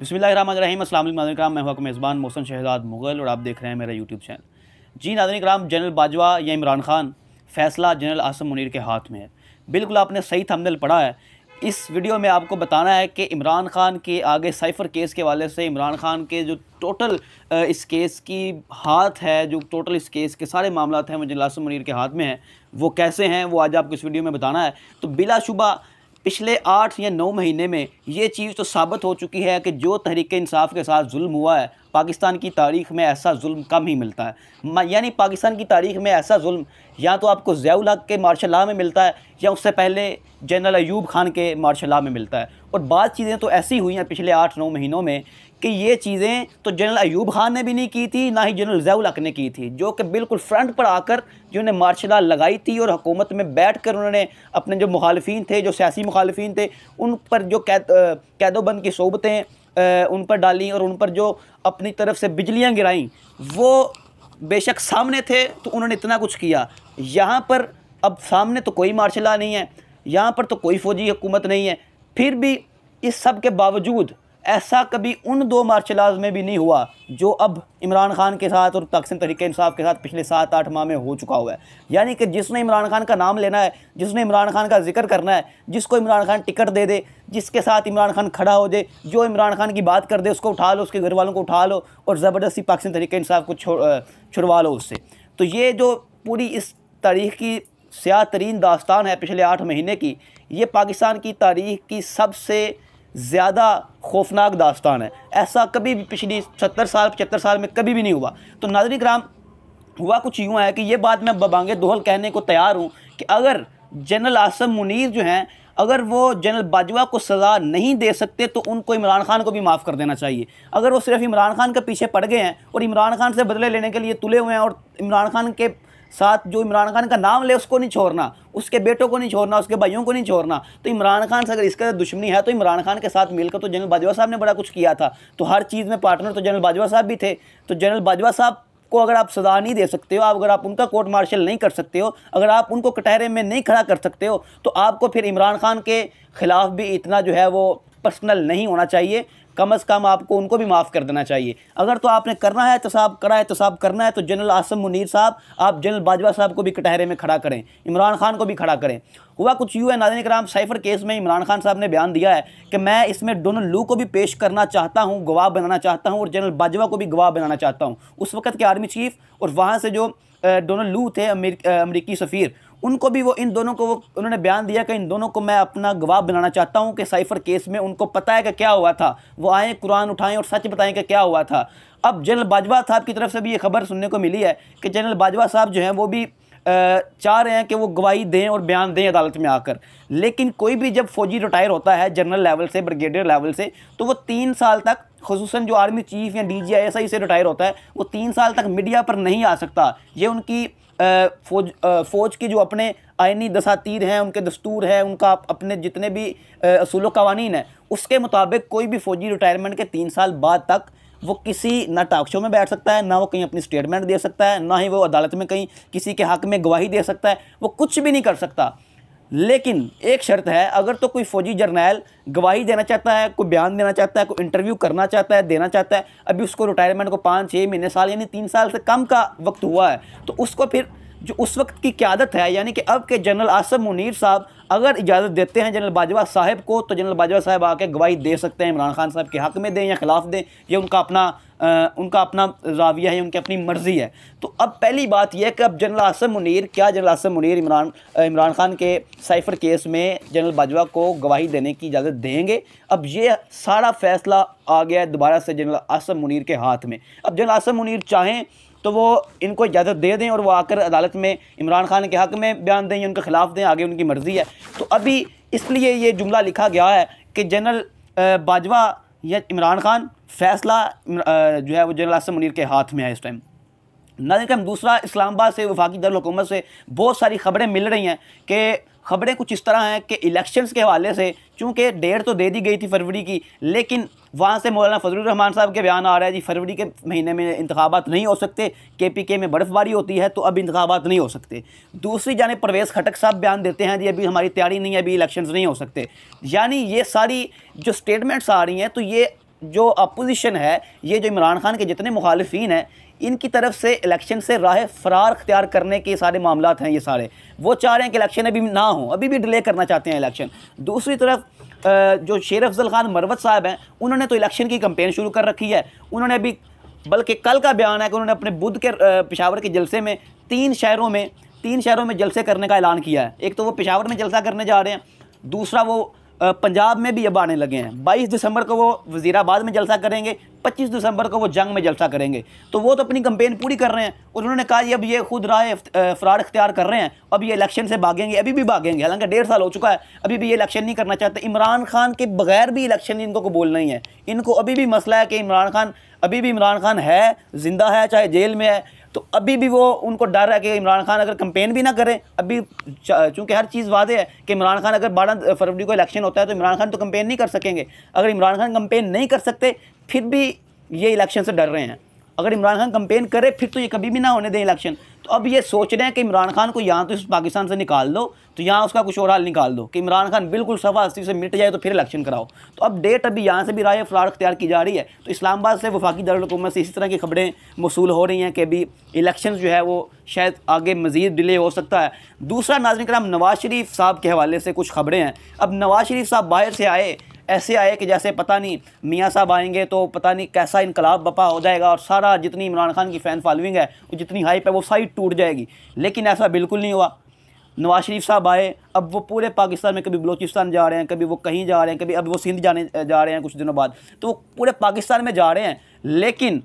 बसमीम मैं हूँ मेज़बान मोहसन शहजाद मुग़ल और आप देख रहे हैं मेरा यूट्यूब चैनल जी नाजन कराम जनरल बाजवा या इमरान खान फैसला जनरल आसम मुनीर के हाथ में है बिल्कुल आपने सही थमदल पढ़ा है इस वीडियो में आपको बताना है कि इमरान खान के आगे साइफर केस के वाले से इमरान खान के जो टोटल इस केस की हाथ है जो टोटल इस केस के सारे मामला हैं वो आसम मुनीर के हाथ में हैं वो कैसे हैं वो आज आपको इस वीडियो में बताना है तो बिलाशुबा पिछले आठ या नौ महीने में ये चीज़ तो साबित हो चुकी है कि जो तहरीक इंसाफ के साथ जुल्म हुआ है पाकिस्तान की तारीख में ऐसा जुल्म कम ही मिलता है यानी पाकिस्तान की तारीख में ऐसा जुल्म या तो आपको जयाल हक के मार्शल में मिलता है या उससे पहले जनरल अयूब खान के मार्शल में मिलता है और बाद चीज़ें तो ऐसी हुई हैं पिछले आठ नौ महीनों में कि ये चीज़ें तो जनरल अयूब खान ने भी नहीं की थी ना ही जनरल जैल ने की थी जो कि बिल्कुल फ्रंट पर आकर जिन्होंने मार्शल आर्ट लगाई थी और हुकूमत में बैठ कर उन्होंने अपने जो मुखालफी थे जो सियासी मुखालफी थे उन पर जो कैद कैदोबंद की सोबतें उन पर डाली और उन पर जो अपनी तरफ से बिजलियाँ गिराईं वो बेशक सामने थे तो उन्होंने इतना कुछ किया यहाँ पर अब सामने तो कोई मार्शल आ नहीं है यहाँ पर तो कोई फ़ौजी हुकूमत नहीं है फिर भी इस सब के बावजूद ऐसा कभी उन दो मार्शलाज में भी नहीं हुआ जो अब इमरान खान के साथ और तकसीम तरीक इंसाफ के साथ पिछले सात आठ माह में हो चुका हुआ है यानी कि जिसने इमरान खान का नाम लेना है जिसने इमरान खान का जिक्र करना है जिसको इमरान खान टिकट दे दे जिसके साथ इमरान खान खड़ा हो जाए जो इमरान खान की बात कर दे उसको उठा लो उसके घर वालों को उठा लो और ज़बरदस्ती पाकिस्तान तरीके इंसाफ को छुड़वा लो उससे तो ये जो पूरी इस तारीख की स्या तरीन दास्तान है पिछले आठ महीने की ये पाकिस्तान की तारीख की सबसे ज़्यादा खौफनाक दास्तान है ऐसा कभी भी पिछली सत्तर साल पचहत्तर साल में कभी भी नहीं हुआ तो नाजरी ग्राम हुआ कुछ यूँ है कि ये बात मैं बबांगे दोहल कहने को तैयार हूँ कि अगर जनरल आसम मुनीर जो हैं अगर वो जनरल बाजवा को सज़ा नहीं दे सकते तो उनको इमरान खान को भी माफ़ कर देना चाहिए अगर वो सिर्फ इमरान खान के पीछे पड़ गए हैं और इमरान खान से बदले लेने के लिए तुले हुए हैं और इमरान खान के साथ जो इमरान खान का नाम ले उसको नहीं छोड़ना उसके बेटों को नहीं छोड़ना उसके भाइयों को नहीं छोड़ना तो इमरान खान से अगर इसका दुश्मनी है तो इमरान खान के साथ मिलकर तो जनरल बाजवा साहब ने बड़ा कुछ किया था तो हर चीज़ में पार्टनर तो जनरल बाजवा साहब भी थे तो जनरल बाजवा साहब को अगर आप सजा नहीं दे सकते हो आप अगर आप उनका कोर्ट मार्शल नहीं कर सकते हो अगर आप उनको कटहरे में नहीं खड़ा कर सकते हो तो आपको फिर इमरान खान के ख़िलाफ़ भी इतना जो है वो पर्सनल नहीं होना चाहिए कम अज़ कम आपको उनको भी माफ़ कर देना चाहिए अगर तो आपने करना है तो साहब करा है तो साहब करना है तो जनरल आसम मुनीर साहब आप जनरल बाजवा साहब को भी कटहरे में खड़ा करें इमरान खान को भी खड़ा करें हुआ कुछ यूँ है नाजन कराम साइफर केस में इमरान खान साहब ने बयान दिया है कि मैं इसमें डोनल लू को भी पेश करना चाहता हूँ गवाह बनाना चाहता हूँ और जनरल बाजवा को भी गवाह बनाना चाहता हूँ उस वक्त के आर्मी चीफ और वहाँ से जो डोनल्ड लू थे अमेरिकी सफ़ीर उनको भी वो इन दोनों को वो उन्होंने बयान दिया कि इन दोनों को मैं अपना गवाह बनाना चाहता हूँ कि साइफर केस में उनको पता है कि क्या हुआ था वो आए कुरान उठाएं और सच बताएं कि क्या हुआ था अब जनरल बाजवा साहब की तरफ से भी ये खबर सुनने को मिली है कि जनरल बाजवा साहब जो हैं वो भी चाह रहे हैं कि वो गवाही दें और बयान दें अदालत में आकर लेकिन कोई भी जब फौजी रिटायर होता है जनरल लेवल से ब्रिगेडियर लेवल से तो वो तीन साल तक खसूस जो आर्मी चीफ या D G I S I से रिटायर होता है वो तीन साल तक मीडिया पर नहीं आ सकता ये उनकी फौज फ़ौज के जो अपने आइनी दसातीर हैं उनके दस्तूर हैं उनका अपने जितने भी असूलों कवानीन हैं उसके मुताबिक कोई भी फ़ौजी रिटायरमेंट के तीन साल बाद तक वो किसी ना टॉक शो में बैठ सकता है ना वो कहीं अपनी स्टेटमेंट दे सकता है ना ही वो अदालत में कहीं किसी के हक में गवाही दे सकता है वो कुछ भी नहीं कर सकता लेकिन एक शर्त है अगर तो कोई फौजी जर्नैल गवाही देना चाहता है कोई बयान देना चाहता है कोई इंटरव्यू करना चाहता है देना चाहता है अभी उसको रिटायरमेंट को पाँच छः महीने साल यानी तीन साल से कम का वक्त हुआ है तो उसको फिर जो उस वक्त की क्यादत है यानी कि अब के जनरल आसम मुनीर साहब अगर इजाज़त देते हैं जनरल बाजवा साहब को तो जनरल बाजवा साहब आके गवाही दे सकते हैं इमरान खान साहब के हक़ में दें या खिलाफ दें ये उनका अपना आ, उनका अपना जाविया है उनकी अपनी मर्ज़ी है तो अब पहली बात यह है कि अब जनरल आसम मुनीर क्या जनरल आसम मुनीर इमरान इमरान खान के साइफर केस में जनरल बाजवा को गवाही देने की इजाज़त देंगे अब ये सारा फैसला आ गया है दोबारा से जनरल आसम मुनीर के हाथ में अब जनरल आसम मुनीर चाहें तो वो इनको इजाज़त दे दें और वो आकर अदालत में इमरान खान के हक़ में बयान दें या उनके ख़िलाफ़ दें आगे उनकी मर्ज़ी है तो अभी इसलिए ये जुमला लिखा गया है कि जनरल बाजवा या इमरान खान फैसला जो है वो जनरल आसम मुनीर के हाथ में है इस टाइम नाजिन हम दूसरा इस्लामाबाद से वफाकी दरकूमत से बहुत सारी खबरें मिल रही हैं कि खबरें कुछ इस तरह हैं कि इलेक्शंस के हवाले से चूँकि डेट तो दे दी गई थी फरवरी की लेकिन वहाँ से मौलाना रहमान साहब के बयान आ रहा है जी फरवरी के महीने में इंतबात नहीं हो सकते के पी के में बर्फबारी होती है तो अब इंतबात नहीं हो सकते दूसरी जानब परवेज़ खटक साहब बयान देते हैं जी अभी हमारी तैयारी नहीं है अभी इलेक्शन नहीं हो सकते यानी ये सारी जो स्टेटमेंट्स आ रही हैं तो ये जो अपोजिशन है ये जो इमरान खान के जितने मुखालफी हैं इनकी तरफ से इलेक्शन से राह फरार अख्तियार करने के सारे मामला हैं ये सारे वो चाह रहे हैं कि इलेक्शन अभी ना हो अभी भी डिले करना चाहते हैं इलेक्शन दूसरी तरफ जो शेर अफजल खान मरवत साहब हैं उन्होंने तो इलेक्शन की कंपेन शुरू कर रखी है उन्होंने अभी बल्कि कल का बयान है कि उन्होंने अपने बुद्ध के पिशावर के जलसे में तीन शहरों में तीन शहरों में जलसे करने का ऐलान किया है एक तो वो पिशावर में जलसा करने जा रहे हैं दूसरा वो पंजाब में भी अब आने लगे हैं 22 दिसंबर को वो वजीराबाद में जलसा करेंगे 25 दिसंबर को वो जंग में जलसा करेंगे तो वो तो अपनी कंपेन पूरी कर रहे हैं उन्होंने कहा अब ये खुद राय फ्रॉड इख्तियार कर रहे हैं अब ये इलेक्शन से भागेंगे अभी भी भागेंगे हालांकि डेढ़ साल हो चुका है अभी भी ये इलेक्शन नहीं करना चाहते इमरान खान के बगैर भी इलेक्शन इनको कबूल नहीं है इनको अभी भी मसला है कि इमरान खान अभी भी इमरान खान है ज़िंदा है चाहे जेल में है तो अभी भी वो उनको डर है कि इमरान खान अगर कंपेन भी ना करें अभी चूँकि हर चीज़ वादे है कि इमरान खान अगर बारह फरवरी को इलेक्शन होता है तो इमरान खान तो कंपेन नहीं कर सकेंगे अगर इमरान खान कंपेन नहीं कर सकते फिर भी ये इलेक्शन से डर रहे हैं अगर इमरान खान कंपेन करे फिर तो ये कभी भी ना होने दें इलेक्शन तो अब ये सोच रहे हैं कि इमरान खान को यहाँ तो इस पाकिस्तान से निकाल दो तो यहाँ उसका कुछ और हाल निकाल दो कि इमरान खान बिल्कुल सफा हस्ती से मिट जाए तो फिर इलेक्शन कराओ तो अब डेट अभी यहाँ से भी राय फरार अख्तियार की जा रही है तो इस्लामाबाद से वफाकी दारकूमत से इसी तरह की खबरें मौसू हो रही हैं कि अभी इलेक्शन जो है वो शायद आगे मज़ीद डिले हो सकता है दूसरा नाजन कराम नवाज शरीफ साहब के हवाले से कुछ खबरें हैं अब नवाज शरीफ साहब बाहर से आए ऐसे आए कि जैसे पता नहीं मियाँ साहब आएंगे तो पता नहीं कैसा इनकलाब बपा हो जाएगा और सारा जितनी इमरान खान की फ़ैन फॉलोइंग है जितनी हाइप है वो सारी टूट जाएगी लेकिन ऐसा बिल्कुल नहीं हुआ नवाज शरीफ साहब आए अब वो पूरे पाकिस्तान में कभी बलूचिस्तान जा रहे हैं कभी वो कहीं जा रहे हैं कभी अब वो सिंध जाने जा रहे हैं कुछ दिनों बाद तो वो पूरे पाकिस्तान में जा रहे हैं लेकिन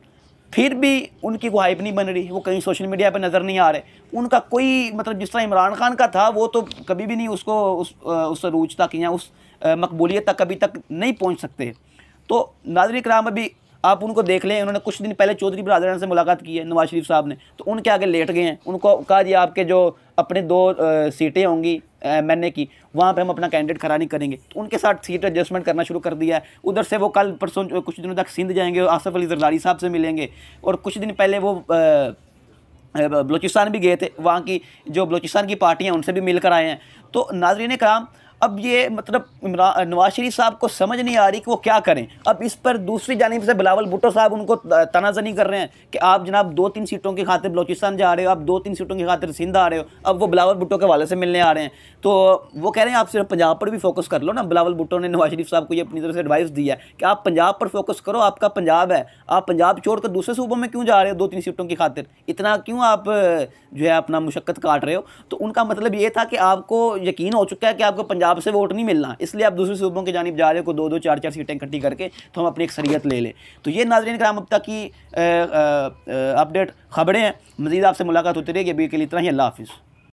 फिर भी उनकी कोई हाइप नहीं बन रही वो कहीं सोशल मीडिया पर नज़र नहीं आ रहे उनका कोई मतलब जिस तरह इमरान खान का था वो तो कभी भी नहीं उसको उस उससे रूझता कि या उस मकबूलियत तक अभी तक नहीं पहुँच सकते तो नाजर कराम अभी आप उनको देख लें उन्होंने कुछ दिन पहले चौधरी बरदरान से मुलाकात की है नवाज शरीफ साहब ने तो उनके आगे लेट गए हैं उनको कहा जी आपके जो अपने दो सीटें होंगी एम एन ए की वहाँ पे हम अपना कैंडिडेट खड़ा नहीं करेंगे तो उनके साथ सीट एडजस्टमेंट करना शुरू कर दिया है उधर से वो कल परसों कुछ दिनों तक सिंध जाएंगे आसफ अली जरदारी साहब से मिलेंगे और कुछ दिन पहले वो बलूचिस्तान भी गए थे वहाँ की जो बलूचिस्तान की पार्टियाँ उनसे भी मिलकर आए हैं तो नाजरीन कराम अब ये मतलब नवाज शरीफ साहब को समझ नहीं आ रही कि वो क्या करें अब इस पर दूसरी जानब से बिलावल भुट्टो साहब उनको तनाजनी कर रहे हैं कि आप जनाब दो तीन सीटों की खातिर बलोचिस्तान जा रहे हो आप दो तीन सीटों की खातिर सिंध आ रहे हो अब वो बिलावल भुट्टो के वाले से मिलने आ रहे हैं तो वो कह रहे हैं आप सिर्फ पंजाब पर भी फोकस कर लो ना बिलावल भुट्टो ने नवाज शरीफ साहब को ये अपनी तरफ से एडवाइस दिया है कि आप पंजाब पर फोकस करो आपका पंजाब है आप पंजाब छोड़कर दूसरे सूबों में क्यों जा रहे हो दो तीन सीटों की खातिर इतना क्यों आप जो है अपना मुशक्क़त काट रहे हो तो उनका मतलब ये था कि आपको यकीन हो चुका है कि आपको पंजाब आपसे वोट नहीं मिलना इसलिए आप दूसरे सूबों की जानब जा रहे हो दो दो चार चार सीटें इकट्ठी करके तो हम अपनी एक सरीत ले लें तो ये नाजरन कराम अब तक की अपडेट खबरें हैं मजीद आपसे मुलाकात होती रहेगी अभी के लिए इतना ही अल्लाह हाफिज़